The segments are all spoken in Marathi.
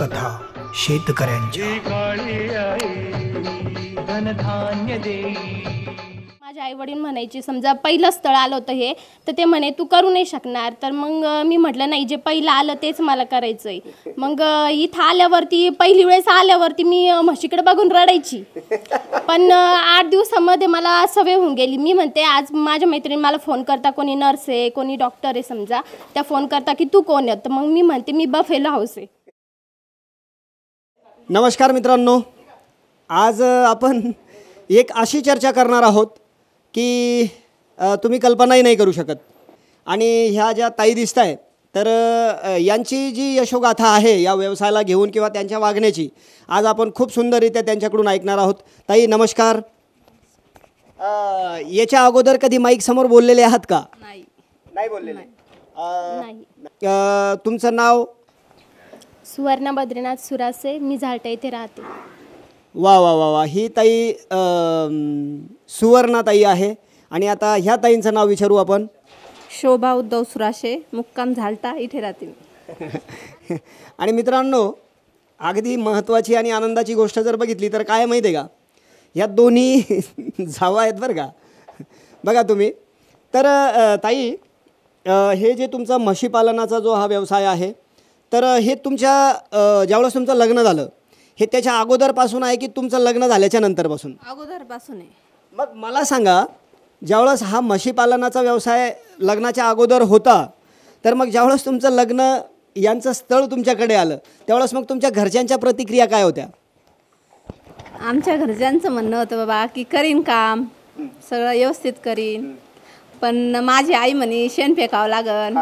कथा शेतकऱ्यांची माझ्या आई वडील म्हणायचे समजा पहिलं स्थळ आलं होतं हे तर ते म्हणे तू करू नाही शकणार तर मग मी म्हटलं नाही जे पहिलं आलं तेच मला करायचंय मग इथं आल्यावरती पहिली वेळेस आल्यावरती मी म्हशीकडे बघून रडायची पण आठ दिवसामध्ये मला सवय होऊन गेली मी म्हणते आज माझ्या मैत्रिणी मला फोन करता कोणी नर्स आहे कोणी डॉक्टर आहे समजा त्या फोन करता की तू कोण आहे तर मग मी म्हणते मी बफेलो हाऊस आहे नमस्कार मित्रांनो आज आपण एक अशी चर्चा करणार आहोत की तुम्ही कल्पनाही नाही करू शकत आणि ह्या ज्या ताई दिसत आहे तर यांची जी यशोगाथा आहे या व्यवसायाला घेऊन किंवा त्यांच्या वागण्याची आज आपण खूप सुंदररीत्या त्यांच्याकडून ऐकणार आहोत ताई नमस्कार याच्या अगोदर कधी माईक समोर बोललेले आहात का नाही बोललेले तुमचं नाव सुवर्णा बद्रीनाथ सुरासे मी झालटा इथे राहते वा वा वा वा ही ताई सुवर्णाताई आहे आणि आता ह्या ताईंचं नाव विचारू आपण शोभा उद्धव सुराशे मुक्काम झालता इथे राहते आणि मित्रांनो अगदी महत्त्वाची आणि आनंदाची गोष्ट जर बघितली तर काय माहिती आहे का ह्या दोन्ही झावा आहेत बरं का बघा तुम्ही तर ताई हे जे तुमचा म्हशीपालनाचा जो हा व्यवसाय आहे तर हे तुमच्या ज्यावेळेस तुमचं लग्न झालं हे त्याच्या अगोदरपासून आहे की तुमचं लग्न झाल्याच्या नंतरपासून अगोदरपासून आहे मग मला सांगा ज्यावेळेस हा म्हशीपालनाचा व्यवसाय लग्नाच्या अगोदर होता तर मग ज्यावेळेस तुमचं लग्न यांचं स्थळ तुमच्याकडे आलं त्यावेळेस मग तुमच्या घरच्यांच्या प्रतिक्रिया काय होत्या आमच्या घरच्यांचं म्हणणं होतं बाबा की करीन काम सगळं व्यवस्थित करीन पण माझी आई म्हणे शेण फेकावं लागन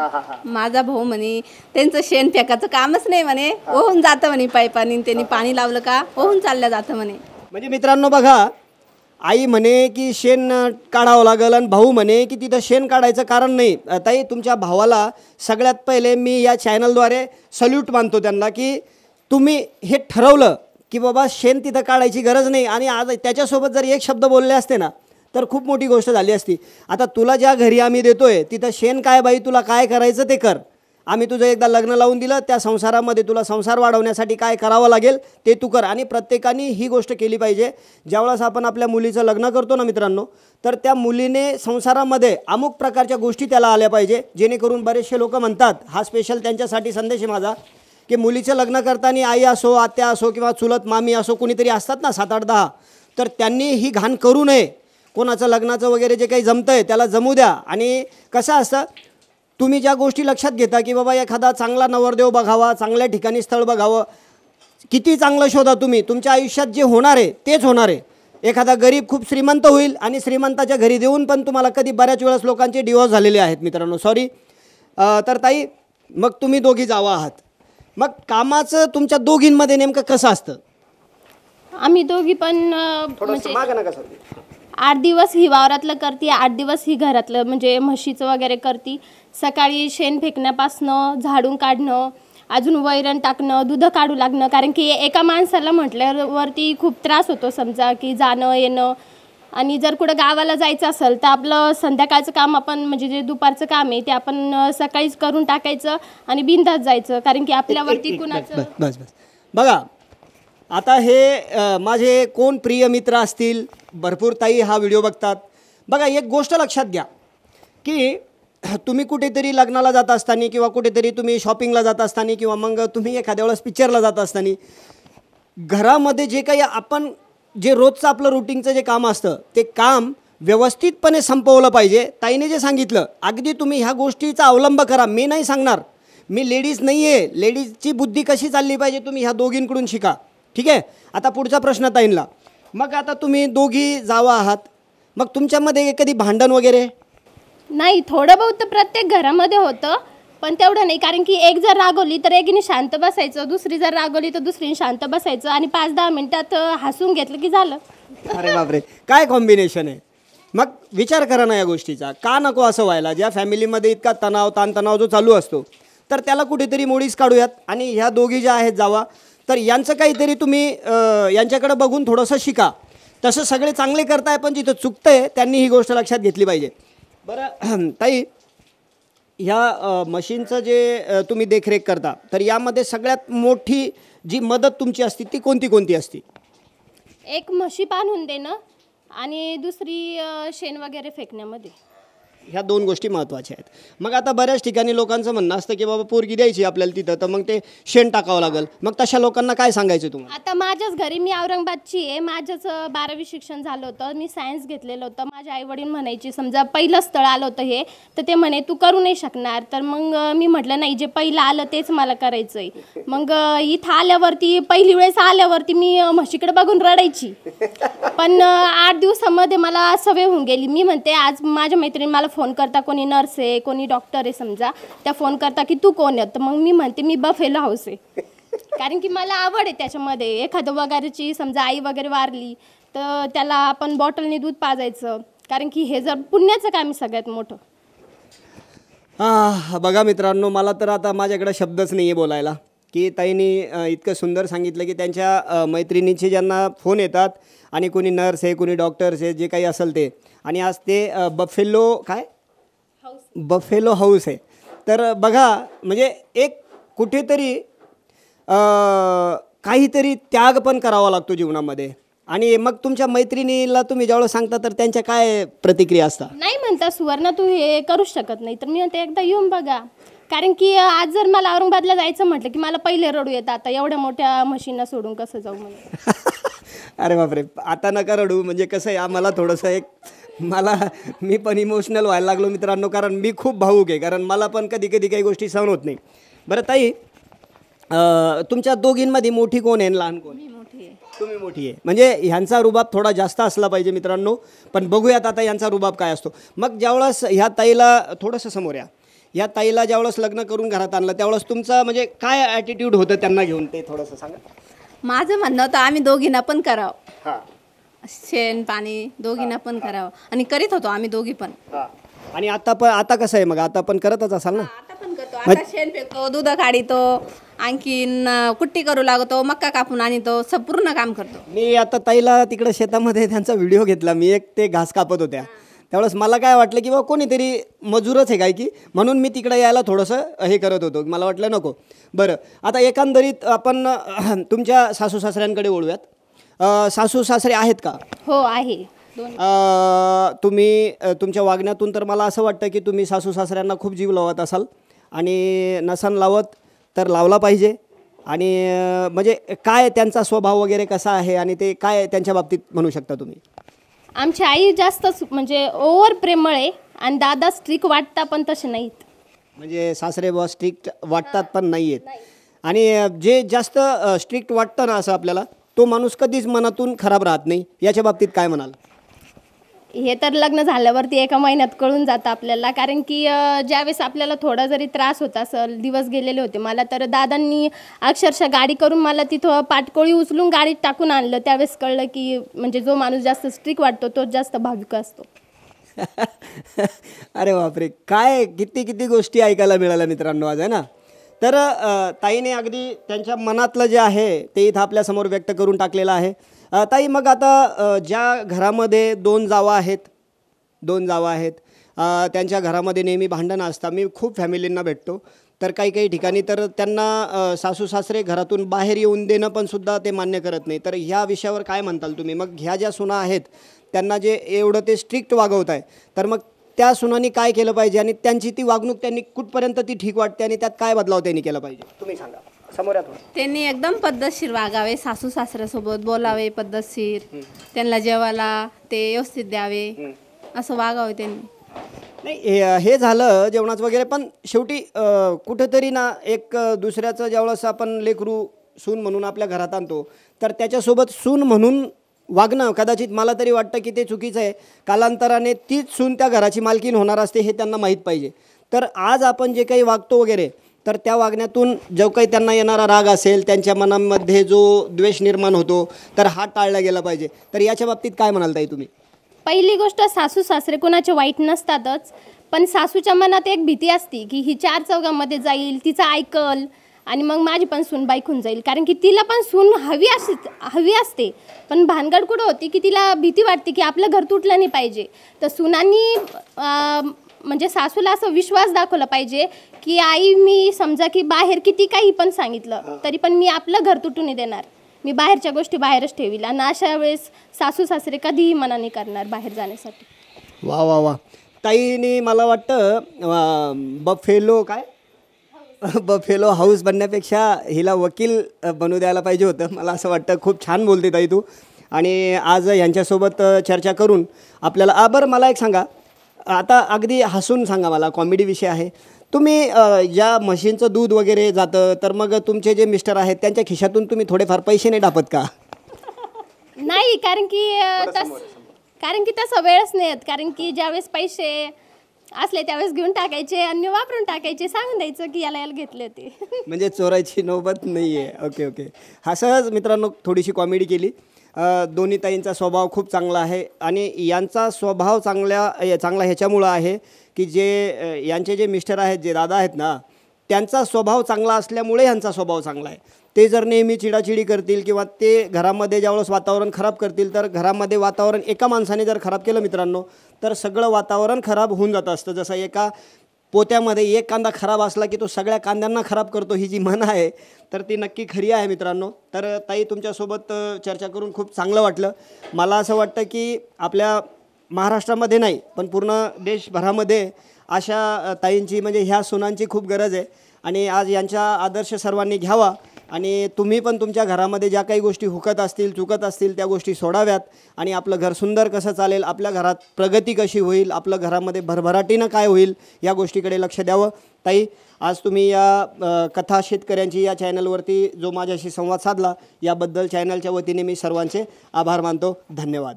माझा भाऊ म्हणे त्यांचं शेण फेकायचं कामच नाही म्हणे ओहून जातं म्हणे पाईपानी त्यांनी पाणी लावलं का ओहून चाललं जातं म्हणे म्हणजे मित्रांनो बघा आई म्हणे की शेण काढावं लागल आणि भाऊ म्हणे की तिथं शेण काढायचं कारण नाही ताई तुमच्या भावाला सगळ्यात पहिले मी या चॅनलद्वारे सल्यूट मानतो त्यांना की तुम्ही हे ठरवलं की बाबा शेण तिथं काढायची गरज नाही आणि आज त्याच्यासोबत जर एक शब्द बोलले असते ना तर खूप मोठी गोष्ट झाली असती आता तुला ज्या घरी आम्ही देतोय तिथं शेण काय बाई तुला काय करायचं ते कर आम्ही तुझं एकदा लग्न लावून दिलं त्या संसारामध्ये तुला संसार वाढवण्यासाठी काय करावं लागेल ते तू कर आणि प्रत्येकाने ही गोष्ट केली पाहिजे ज्यावेळेस आपण आपल्या मुलीचं लग्न करतो ना मित्रांनो तर त्या मुलीने संसारामध्ये अमुक प्रकारच्या गोष्टी त्याला आल्या पाहिजे जेणेकरून बरेचसे लोक म्हणतात हा स्पेशल त्यांच्यासाठी संदेश आहे माझा की मुलीचं लग्न करताना आई असो आत्या असो किंवा चुलत मामी असो कुणीतरी असतात ना सात आठ दहा तर त्यांनी ही घाण करू नये कोणाचं लग्नाचं वगैरे जे काही जमतं आहे त्याला जमू द्या आणि कसं असतं तुम्ही ज्या गोष्टी लक्षात घेता की बाबा एखादा चांगला नवरदेव बघावा चांगल्या ठिकाणी स्थळ बघावं किती चांगलं शोधा तुम्ही तुमच्या आयुष्यात जे होणार आहे तेच होणार आहे एखादा गरीब खूप श्रीमंत होईल आणि श्रीमंताच्या घरी देऊन पण तुम्हाला कधी बऱ्याच वेळेस लोकांचे डिवॉर्स झालेले आहेत मित्रांनो सॉरी तर ताई मग तुम्ही दोघी जावा आहात मग कामाचं तुमच्या दोघींमध्ये नेमकं कसं असतं आम्ही दोघी पण आठ दिवस ही वावरातलं करते आठ दिवस ही घरातलं म्हणजे म्हशीचं वगैरे करती सकाळी शेण फेकण्यापासनं झाडून काढणं अजून वैरण टाकणं दूध काढू लागणं कारण की एका माणसाला म्हटल्यावरती खूप त्रास होतो समजा की जाणं येणं आणि जर कुठं गावाला जायचं असेल तर आपलं संध्याकाळचं काम आपण म्हणजे जे दुपारचं काम आहे ते आपण सकाळीच करून टाकायचं आणि बिंदास जायचं कारण की आपल्यावरती कुणाचं बघा आता हे माझे कोण प्रिय मित्र असतील भरपूर ताई हा व्हिडिओ बघतात बघा एक गोष्ट लक्षात घ्या की तुम्ही कुठेतरी लग्नाला जात असताना किंवा कुठेतरी तुम्ही शॉपिंगला जात असताना किंवा मग तुम्ही एखाद्या वेळेस पिक्चरला जात असताना घरामध्ये जे काही आपण जे रोजचं आपलं रुटीनचं जे काम असतं ते काम व्यवस्थितपणे संपवलं पाहिजे ताईने जे सांगितलं अगदी तुम्ही ह्या गोष्टीचा अवलंब करा मी नाही सांगणार मी लेडीज नाही आहे लेडीजची बुद्धी कशी चालली पाहिजे तुम्ही ह्या दोघींकडून शिका ठीक आहे आता पुढचा प्रश्न ताईंला मग आता तुम्ही दोघी जावं आहात मग तुमच्यामध्ये कधी भांडण वगैरे नाही थोडं बहुत तर प्रत्येक घरामध्ये होतं पण तेवढं नाही कारण की एक जर रागवली तर एकीने शांत बसायचं दुसरी जर रागवली तर दुसरीने शांत बसायचं आणि पाच दहा मिनिटात हसून घेतलं की झालं अरे बापरे काय कॉम्बिनेशन आहे मग विचार करा ना या गोष्टीचा का नको असं व्हायला ज्या फॅमिलीमध्ये इतका तणाव ताणतणाव जो चालू असतो तर त्याला कुठेतरी मोडीच काढूयात आणि ह्या दोघी ज्या आहेत जावा तर यांचं काहीतरी तुम्ही यांच्याकडं बघून थोडंसं शिका तसं सगळे चांगले करताय पण जिथं चुकतं आहे त्यांनी ही गोष्ट लक्षात घेतली पाहिजे बरं ताई ह्या मशीनचं जे तुम्ही देखरेख करता तर यामध्ये सगळ्यात मोठी जी मदत तुमची असते ती कोणती कोणती असते एक म्हशी पाहून देणं आणि दुसरी शेण वगैरे फेकण्यामध्ये ह्या दोन गोष्टी महत्त्वाच्या आहेत मग आता बऱ्याच ठिकाणी लोकांचं म्हणणं असतं की बाबा पोरगी द्यायची आपल्याला तिथं तर मग ते शेण टाकावं लागेल मग तशा लोकांना काय सांगायचं तुम्हाला आता माझ्याच घरी मी औरंगाबादची आहे माझंच बारावी शिक्षण झालं होतं मी सायन्स घेतलेलं होतं माझ्या आईवडील म्हणायची समजा पहिलं स्थळ आलं होतं हे तर ते म्हणे तू करू नाही शकणार तर मग मी म्हटलं नाही जे पहिलं आलं तेच मला करायचं आहे मग इथं आल्यावरती पहिली वेळेस आल्यावरती मी म्हशीकडे बघून रडायची पण आठ दिवसामध्ये मला सवय होऊन गेली मी म्हणते आज माझ्या मैत्रिणी मला फोन करता कोणी नर्स आहे कोणी डॉक्टर आहे समजा त्या फोन करता की तू कोण आहे तर मग मी म्हणते मी बफेलो हाऊस आहे कारण की मला आवड आहे त्याच्यामध्ये एखादं वगैरेची समजा आई वगैरे वारली तर त्याला आपण बॉटलने दूध पाजायचं कारण की हे जर पुण्याचं काम आहे सगळ्यात मोठं हा बघा मित्रांनो मला तर आता माझ्याकडे शब्दच नाही आहे बोलायला की ताईंनी इतकं सुंदर सांगितलं की त्यांच्या मैत्रिणीचे ज्यांना फोन येतात आणि कोणी नर्स आहे कोणी डॉक्टर्स आहे जे काही असेल ते आणि आज ते बफेलो काय बफेलो हाऊस आहे तर बघा म्हणजे एक कुठेतरी काहीतरी त्याग पण करावा लागतो जीवनामध्ये आणि मग तुमच्या मैत्रिणीला तुम्ही ज्यावेळेस सांगता तर त्यांच्या काय प्रतिक्रिया असतात नाही म्हणता सुवर्ण तू हे करू शकत नाही तर मी म्हणते एकदा येऊन बघा कारण की आज जर मला औरंगाबादला जायचं म्हटलं की मला पहिले रडू येतं आता एवढ्या मोठ्या मशीनला सोडून कसं जाऊ म्हणून अरे बापरे आता नका रडू म्हणजे कसं आहे आम्हाला थोडंसं एक मला मी पण इमोशनल व्हायला लागलो मित्रांनो कारण मी खूप भाऊक आहे कारण मला पण कधी कधी काही गोष्टी सहन होत नाही बरं ताई तुमच्या दोघींमध्ये मोठी कोण आहे लहान कोण आहे? तुम्ही मोठी आहे म्हणजे ह्यांचा रुबाब थोडा जास्त असला पाहिजे मित्रांनो पण बघूयात आता यांचा रुबाब काय असतो मग ज्यावेळेस ह्या ताईला थोडंसं समोर या या ताईला ज्यावेळेस लग्न करून घरात आणलं त्यावेळेस तुमचं म्हणजे काय ॲटिट्यूड होतं त्यांना घेऊन ते थोडंसं सांगा माझं म्हणणं होतं आम्ही दोघींना पण करावं शेण पाणी दोघींना पण करावं आणि करीत होतो आम्ही दोघी पण आणि आता पण आता कसं आहे मग आता पण करतच असाल ना आता शेण फेकतो दूध काढितो आणखीन कुट्टी करू लागतो मक्का कापून आणितो संपूर्ण काम करतो मी आता ताईला तिकडे शेतामध्ये त्यांचा व्हिडिओ घेतला मी एक ते घास कापत होत्या त्यावेळेस मला काय वाटलं की बाबा कोणीतरी मजूरच आहे काय की म्हणून मी तिकडे यायला थोडंसं हे करत होतो मला वाटलं नको बरं आता एकंदरीत आपण तुमच्या सासू सासऱ्यांकडे ओळूयात सासू सासरे आहेत का हो आहे तुम्ही तुमच्या वागण्यातून तर मला असं वाटतं की तुम्ही सासू सासऱ्यांना खूप जीव लावत असाल आणि नसन लावत तर लावला पाहिजे आणि म्हणजे काय त्यांचा स्वभाव वगैरे कसा आहे आणि ते काय त्यांच्या बाबतीत म्हणू शकता तुम्ही आमची आई जास्तच म्हणजे ओव्हर प्रेमळ आहे आणि दादा स्ट्रिक्ट वाटता पण तसे नाहीत म्हणजे सासरे बुवा स्ट्रिक्ट वाटतात पण नाही आहेत आणि जे जास्त स्ट्रिक्ट वाटतं ना असं आपल्याला तो माणूस कधीच मनातून खराब राहत नाही याच्या बाबतीत काय म्हणाल हे तर लग्न झाल्यावरती एका महिन्यात कळून जातं आपल्याला कारण की ज्यावेळेस आपल्याला थोडा जरी त्रास होता सर दिवस गेलेले होते मला तर दादांनी अक्षरशः गाडी करून मला तिथं पाटकोळी उचलून गाडीत टाकून आणलं त्यावेळेस कळलं की म्हणजे जो माणूस जास्त स्ट्रिक वाटतो तोच जास्त भाविक असतो अरे बापरे काय किती किती गोष्टी ऐकायला मिळाल्या मित्रांनो आज आहे ना तर ताईने अगदी त्यांच्या मनातलं जे आहे ते इथं आपल्यासमोर व्यक्त करून टाकलेलं आहे ताई मग आता ज्या घरामध्ये दोन जावं आहेत दोन जावं आहेत त्यांच्या घरामध्ये नेहमी भांडणं असतात मी खूप फॅमिलींना भेटतो तर काही काही ठिकाणी तर त्यांना सासू सासरे घरातून बाहेर येऊन देणं पण सुद्धा ते मान्य करत नाही तर ह्या विषयावर काय म्हणताल तुम्ही मग ह्या ज्या सुना आहेत त्यांना जे एवढं ते स्ट्रिक्ट वागवत आहे तर मग त्या सुनांनी काय केलं पाहिजे आणि त्यांची ती वागणूक त्यांनी कुठपर्यंत ती ठीक वाटते आणि त्यात काय बदलाव त्यांनी केला पाहिजे तुम्ही सांगा त्यांनी एकदम पद्धतशीर वागावे सासू सासऱ्यासोबत बोलावे पद्धतशीर त्यांना जेवायला ते व्यवस्थित द्यावे असं वागावे त्यांनी नाही हे- झालं जेवणाचं वगैरे पण शेवटी कुठेतरी कुठंतरी ना एक दुसऱ्याच दुसऱ्याचं ज्यावेळेस आपण लेकरू सून म्हणून आपल्या घरात आणतो तर त्याच्यासोबत सून म्हणून वागणं कदाचित मला तरी वाटतं की ते चुकीचं आहे कालांतराने तीच सून त्या घराची मालकीन होणार असते हे त्यांना माहीत पाहिजे तर आज आपण जे काही वागतो वगैरे तर त्या वागण्यातून जो काही त्यांना येणारा राग असेल त्यांच्या मनामध्ये जो द्वेष निर्माण होतो तर हा टाळला गेला पाहिजे तर याच्या बाबतीत काय म्हणाल ताई तुम्ही पहिली गोष्ट सासू सासरे कोणाचे वाईट नसतातच पण सासूच्या मनात एक भीती असते की ही चार चौघामध्ये जाईल तिचं ऐकल आणि मग माझी पण सून होऊन जाईल कारण की तिला पण सून हवी असत हवी असते पण भानगड कुठं होती की तिला भीती वाटते की आपलं घर तुटलं नाही पाहिजे तर सुनांनी म्हणजे सासूला असं विश्वास दाखवला पाहिजे की आई मी समजा की बाहेर किती काही पण सांगितलं तरी पण मी आपलं घर तुटून देणार मी बाहेरच्या गोष्टी बाहेरच ठेवील आणि अशा वेळेस सासू सासरे कधीही मनाने करणार बाहेर जाण्यासाठी वा वा वा ताईने मला वाटतं बफेलो काय बफेलो हाऊस बनण्यापेक्षा हिला वकील बनू द्यायला पाहिजे होतं मला असं वाटतं खूप छान बोलते ताई तू आणि आज यांच्यासोबत चर्चा करून आपल्याला आबर मला एक सांगा आता अगदी हसून सांगा मला कॉमेडी विषय आहे तुम्ही या मशीनचं दूध वगैरे जातं तर मग तुमचे जे मिस्टर आहेत त्यांच्या खिशातून तुम्ही थोडेफार पैसे नाही डापत का नाही कारण की तस कारण की तसं वेळच नाहीत कारण की ज्यावेळेस पैसे असले त्यावेळेस घेऊन टाकायचे आणि वापरून टाकायचे सांगून द्यायचं की याला याला घेतले ते म्हणजे चोरायची नोबत नाही आहे ओके ओके हा सहज मित्रांनो थोडीशी कॉमेडी केली दोन्ही ताईंचा स्वभाव खूप चांगला आहे आणि यांचा स्वभाव चांगल्या चांगला ह्याच्यामुळं आहे की जे यांचे जे मिस्टर आहेत जे दादा आहेत ना त्यांचा स्वभाव चांगला असल्यामुळे यांचा स्वभाव चांगला आहे ते जर नेहमी चिडाचिडी करतील किंवा ते घरामध्ये ज्यावेळेस वातावरण खराब करतील तर घरामध्ये वातावरण एका माणसाने जर खराब केलं मित्रांनो तर सगळं वातावरण खराब होऊन जात असतं जसं एका पोत्यामध्ये एक कांदा खराब असला की तो सगळ्या कांद्यांना खराब करतो ही जी म्हण आहे तर ती नक्की खरी आहे मित्रांनो तर ताई तुमच्यासोबत चर्चा करून खूप चांगलं वाटलं मला असं वाटतं की आपल्या महाराष्ट्रामध्ये नाही पण पूर्ण देशभरामध्ये अशा ताईंची म्हणजे ह्या सुनांची खूप गरज आहे आणि आज यांचा आदर्श सर्वांनी घ्यावा आणि तुम्ही पण तुमच्या घरामध्ये ज्या काही गोष्टी हुकत असतील चुकत असतील त्या गोष्टी सोडाव्यात आणि आपलं घर सुंदर कसं चालेल आपल्या घरात प्रगती कशी होईल आपलं घरामध्ये भरभराटीनं काय होईल या गोष्टीकडे लक्ष द्यावं ताई आज तुम्ही या कथा शेतकऱ्यांची या चॅनलवरती जो माझ्याशी संवाद साधला याबद्दल चॅनलच्या वतीने मी सर्वांचे आभार मानतो धन्यवाद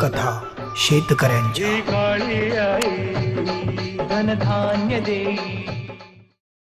कथा शेतकऱ्यांची धनधान्य देई